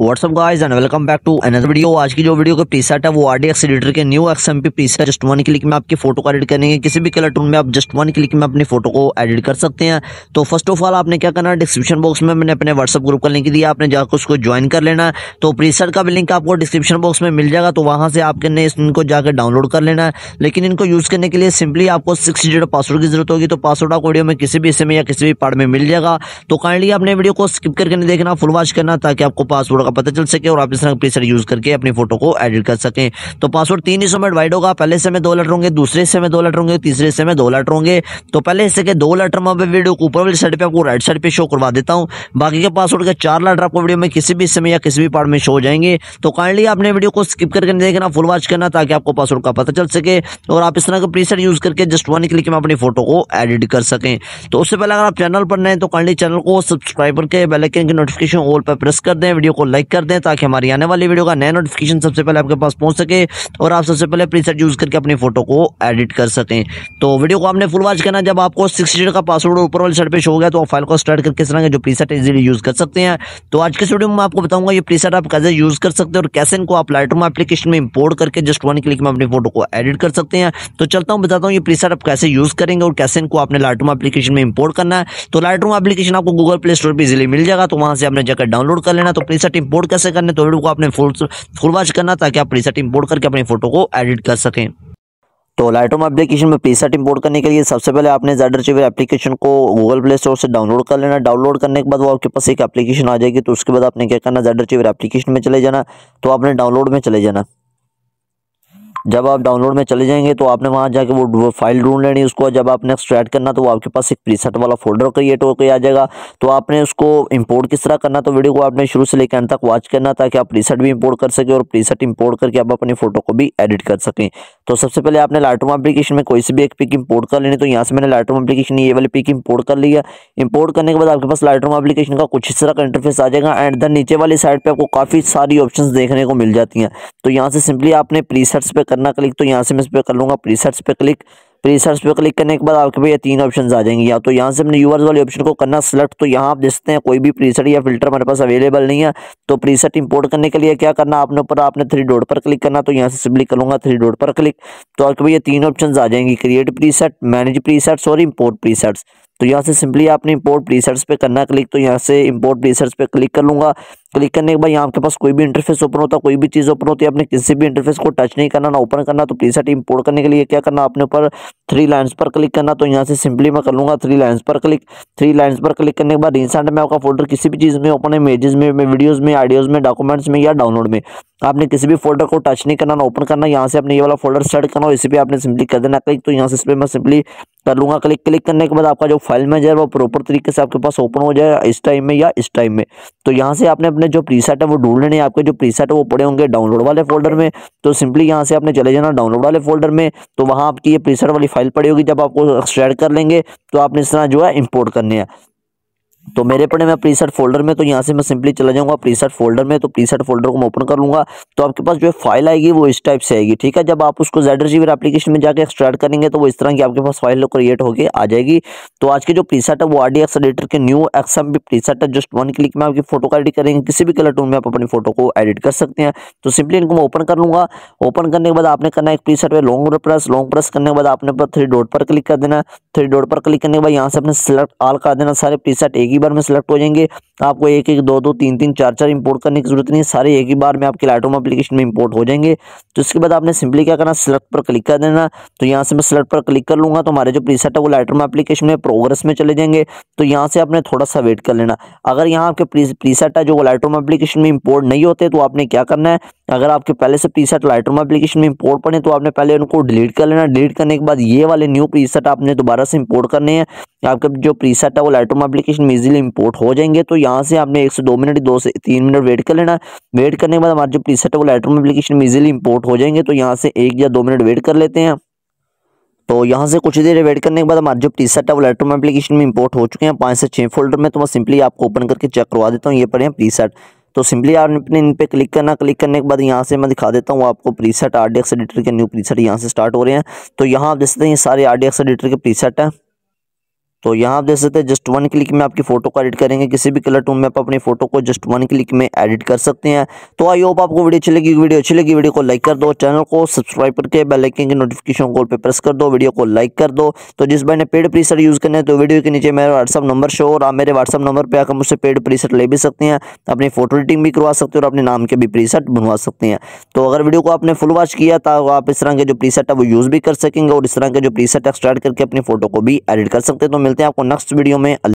WhatsApp guys and welcome back to an video आज की जो वीडियो का प्रीसेट है वो आर डी एक्स एडिटर के new X M P preset just one click में आपकी फोटो को एडिट करेंगे किसी भी कलर टून में आप जस्ट वन क्लिक में अपनी फोटो को एडिट कर सकते हैं तो फर्स्ट ऑफ ऑल आपने क्या करना है डिस्क्रिप्शन बॉक्स में मैंने अपने व्हाट्सअप ग्रुप का लिंक दिया आपने जाकर उसको ज्वाइन कर लेना तो प्रीसेट का भी लिंक आपको डिस्क्रिप्शन बॉक्स में मिल जाएगा तो वहाँ से ने इनको जाकर डाउनलोड कर लेना लेकिन इनको यूज़ करने के लिए सिंपली आपको सिक्स डिजिट पासवर्ड की जरूरत होगी तो पासवर्ड आपको वीडियो में किसी भी हिस्से में या किसी भी पार्ट में मिल जाएगा तो काइंडली आपने वीडियो को स्किप करके नहीं देखना फुल वॉच करना ताकि आपको पासवर्ड तो तो तो का पता चल सके और आप इस तरह का प्रेशर यूज करके अपनी फोटो को एडिट कर सकें तो पासवर्ड तीन हिस्सों में डिवाइड होगा पहले से मैं दो लटर होंगे दूसरे हिस्से में दो लटर होंगे तीसरे हिस्से में दो लटर होंगे तो पहले हिस्से के दो लटर मैं वीडियो को ऊपर वाली साइड पर आपको राइट साइड पर शो करवा देता हूँ बाकी के पासवर्ड के चार लटर आपको वीडियो में किसी भी हिस्से में या किसी भी पार्ट में शो हो जाएंगे तो काइंडली आपने वीडियो को स्किप करके नहीं देखना फुल वॉच करना ताकि आपको पासवर्ड का पता चल सके और आप इस तरह का प्रीसेट यूज करके जस्ट वन क्लिक में अपनी फोटो को एडिट कर सकें तो उससे पहले अगर आप चैनल पर नए तो काइंडली चैनल को सब्सक्राइब करके बेल आइकन की नोटिफिकेशन ऑल पर प्रेस कर दें वीडियो को लाइक कर दें ताकि हमारी आने वाली वीडियो का नया नोटिफिकेशन सबसे पहले आपके पास पहुंच सके और आप सबसे पहले प्रीसेट यूज़ करके अपनी फोटो को एडिट कर सकें तो वीडियो को आपने फुल वॉच करना जब आपको सिक्स का पासवर्ड ऊपर वाली साइड पर शो गया तो आप फाइल को स्टार्ट करके इस जो प्रीसेट इजीली यूज़ कर सकते हैं तो आज के वीडियो में आपको बताऊंगा ये प्रीसेट आप कैसे यूज़ कर सकते हैं और कैसे इनको आप लाइटरूम एप्लीकेशन में इम्पोर्ट करके जस्ट वन क्लिक में अपनी फोटो को एडिट कर सकते हैं तो चलता हूँ बताता हूँ ये प्रीसेट आप कैसे यूज़ करेंगे और कैसे इनको आपने लाइटरूम एप्लीकेशन में इम्पोर्ट करना है तो लाइटरूम एप्लीकेशन आपको गूगल प्ले स्टोर पर इजिली मिल जाएगा तो वहाँ से आपने जाकर डाउनलोड कर लेना तो प्रीसेट इम्पोर्ट कैसे करने तो वीडियो को आपने फुल फुल वॉच करना ताकि आप प्रीसेट इम्पोर्ट करके अपनी फोटो को एडिट कर सकें तो लाइटरूम एप्लीकेशन में प्रीसेट इंपोर्ट करने के लिए सबसे पहले आपने जैडर चिवर एप्लीकेशन को गूगल प्ले स्टोर से डाउनलोड कर लेना डाउनलोड करने के बाद वो आपके पास एक एप्लीकेशन आ जाएगी तो उसके बाद आपने क्या करना जैडर चिवर एप्लीकेशन में चले जाना तो आपने डाउनलोड में चले जाना जब आप डाउनलोड में चले जाएंगे तो आपने वहाँ जाके वो, फाइल ढूंढ लेनी उसको जब आप नेक्स्ट ऐड करना तो आपके पास एक प्रीसेट वाला फोल्डर क्रिएट होकर आ जाएगा तो आपने उसको इम्पोर्ट किस तरह करना तो वीडियो को आपने शुरू से लेकर अंत तक वॉच करना ताकि आप प्रीसेट भी इम्पोर्ट कर सकें और प्रीसेट इम्पोर्ट करके आप अपनी फोटो को भी एडिट कर सकें तो सबसे पहले आपने लाइटरूम एप्लीकेशन में कोई से भी एक पिक इम्पोर्ट कर लेनी तो यहाँ से मैंने लाइटरूम एप्लीकेशन ये वाली पिक इम्पोर्ट कर लिया इम्पोर्ट करने के बाद आपके पास लाइटरूम एप्लीकेशन का कुछ इस तरह का इंटरफेस आ जाएगा एंड देन नीचे वाली साइड पर आपको काफ़ी सारी ऑप्शन देखने को मिल जाती हैं तो यहाँ से सिंपली आपने प्रीसेट्स पर करना क्लिक तो यहाँ से मैं इस पर कर लूँगा प्रीसेट्स पे क्लिक प्रीसेट्स पे क्लिक करने के बाद आपके पास ये तीन ऑप्शन आ जाएंगे या तो यहाँ से हमने यूवर्स वाले ऑप्शन को करना सेलेक्ट तो यहाँ आप देखते हैं कोई भी प्रीसेट या फिल्टर हमारे पास अवेलेबल नहीं है तो प्रीसेट इंपोर्ट करने के लिए क्या करना आपने ऊपर आपने थ्री डॉट पर क्लिक करना तो यहाँ से सिम्पली करूँगा थ्री डॉट पर क्लिक तो आपके पास ये तीन ऑप्शन आ जाएंगे क्रिएट प्रीसेट मैनेज प्रीसेट्स और इम्पोर्ट प्रीसेट्स तो यहाँ से सिंपली आपने इंपोर्ट प्रीसेट्स पे करना क्लिक तो यहाँ से इंपोर्ट प्रीसेट्स पे क्लिक कर लूँगा क्लिक करने के बाद यहाँ आपके पास कोई भी इंटरफेस ओपन होता कोई भी चीज़ ओपन होती है आपने किसी भी इंटरफेस को टच नहीं करना ना ओपन करना तो प्रीसेट इंपोर्ट करने के लिए क्या करना आपने ऊपर थ्री लाइन्स पर क्लिक करना तो यहाँ से सिंपली मैं कर लूँगा थ्री लाइन्स पर क्लिक थ्री लाइन्स पर क्लिक करने के बाद रिसेंट में आपका फोल्डर किसी भी चीज़ में ओपन है इमेजेस में वीडियोज़ में आइडियोज़ में डॉक्यूमेंट्स में या डाउनलोड में आपने किसी भी फोल्डर को टच नहीं करना ना ओपन करना यहाँ से आपने ये वाला फोल्डर स्टार्ट करना इसी पे आपने सिंपली कर देना क्लिक तो यहाँ से इस पर मैं सिंपली कर लूँगा क्लिक क्लिक करने के बाद आपका जो फाइल मैनेजर वो प्रॉपर तरीके से आपके पास ओपन हो जाएगा इस टाइम में या इस टाइम में तो यहाँ से आपने अपने जो प्रीसेट है वो ढूंढ लेने आपके जो प्रीसेट है वो पड़े होंगे डाउनलोड वाले फोल्डर में तो सिंपली यहाँ से आपने चले जाना डाउनलोड वाले फोल्डर में तो वहाँ आपकी ये प्रीसेट वाली फाइल पड़ी होगी जब आपको स्ट्रेड कर लेंगे तो आपने इस तरह जो है इम्पोर्ट करने है तो मेरे पड़े मैं प्रीसेट फोल्डर में तो यहाँ से मैं सिंपली चला जाऊँगा प्रीसेट फोल्डर में तो प्रीसेट फोल्डर को मैं ओपन कर लूँगा तो आपके पास जो फाइल आएगी वो इस टाइप से आएगी ठीक है जब आप उसको जेड रिसीवर एप्लीकेशन में जाकर एक्सट्रैक्ट करेंगे तो वो इस तरह की आपके पास फाइल क्रिएट होकर आ जाएगी तो आज के जो प्रीसेट है वो आर डी एडिटर के न्यू एक्स एम है जस्ट वन क्लिक में आपकी फोटो का एडिट करेंगे किसी भी कलर टून में आप अपनी फोटो को एडिट कर सकते हैं तो सिंपली इनको मैं ओपन कर लूँगा ओपन करने के बाद आपने करना है एक प्रीसेट पर लॉन्ग प्रेस लॉन्ग प्रेस करने के बाद आपने थ्री डॉट पर क्लिक कर देना थ्री डॉट पर क्लिक करने के बाद यहाँ से अपने सेलेक्ट आल कर देना सारे प्रीसेट एक ही बार में सेलेक्ट हो जाएंगे आपको एक एक दो दो तीन तीन चार चार इंपोर्ट करने की जरूरत नहीं सारे एक ही बार में आपके लाइटरूम अपलीकेशन में इंपोर्ट हो जाएंगे तो उसके बाद आपने सिंपली क्या करना सेलेक्ट पर क्लिक कर देना तो यहाँ से मैं सेलेक्ट पर क्लिक कर लूँगा तो हमारे जो प्रीसेट है वो लाइटरूम अपलीकेशन में प्रोग्रेस में चले जाएंगे तो यहाँ से आपने थोड़ा सा वेट कर लेना अगर यहाँ आपके प्रीसेट है जो लाइटरूम अपलीकेशन में इंपोर्ट नहीं होते तो आपने क्या करना है अगर आपके पहले से प्रीसेट सेट लाइटरूम एप्लीकेशन में इंपोर्ट पड़े तो आपने पहले उनको डिलीट कर लेना डिलीट करने के बाद ये वाले न्यू प्रीसेट आपने दोबारा से इंपोर्ट करने हैं आपके जो प्रीसेट है वो लाइटरूम एप्लीकेशन में इजीली इंपोर्ट हो जाएंगे तो यहाँ से आपने एक से दो मिनट दो से तीन मिनट वेट कर लेना वेट करने के बाद हमारे जो प्रीसेट है वो लाइटरूम एप्लीकेशन में इजीली इंपोर्ट हो जाएंगे तो यहाँ से एक या दो मिनट वेट कर लेते हैं तो यहाँ से कुछ देर वेट करने के बाद हमारे जो प्रीसेट है वो लाइटरूम एप्लीकेशन में इंपोर्ट हो चुके हैं पाँच से छः फोल्डर में तो मैं सिंपली आपको ओपन करके चेक करवा देता हूँ ये पड़े हैं प्रीसेट तो सिंपली आपने इन पे क्लिक करना क्लिक करने के बाद यहाँ से मैं दिखा देता हूँ आपको प्रीसेट आर डी एडिटर के न्यू प्रीसेट यहाँ से स्टार्ट हो रहे हैं तो यहाँ आप देख सकते हैं ये सारे आर डी एडिटर के प्रीसेट हैं तो यहाँ आप देख सकते हैं जस्ट वन क्लिक में आपकी फोटो को एडिट करेंगे किसी भी कलर टूम में आप अपनी फोटो को जस्ट वन क्लिक में एडिट कर सकते हैं तो आई होप आपको वीडियो अच्छी लगी वीडियो अच्छी लगी वीडियो को लाइक कर दो चैनल को सब्सक्राइब करके बेलाइकन की नोटिफिकेशन कॉल पर प्रेस कर दो वीडियो को लाइक कर दो तो जिस भाई ने पेड प्रीसेट यूज़ करना है तो वीडियो के नीचे मेरा व्हाट्सअप नंबर शो और आप मेरे व्हाट्सअप नंबर पर आकर मुझसे पेड प्रीसेट ले भी सकते हैं अपनी फोटो एडिटिंग भी करवा सकते हो और अपने नाम के भी प्रीसेट बनवा सकते हैं तो अगर वीडियो को आपने फुल वॉच किया तो आप इस तरह के जो प्रीसेट है वो यूज़ भी कर सकेंगे और इस तरह के जो प्रीसेट एक्सट्रैक्ट करके अपनी फोटो को भी एडिट कर सकते हैं तो मिलते मिलते हैं आपको नेक्स्ट वीडियो में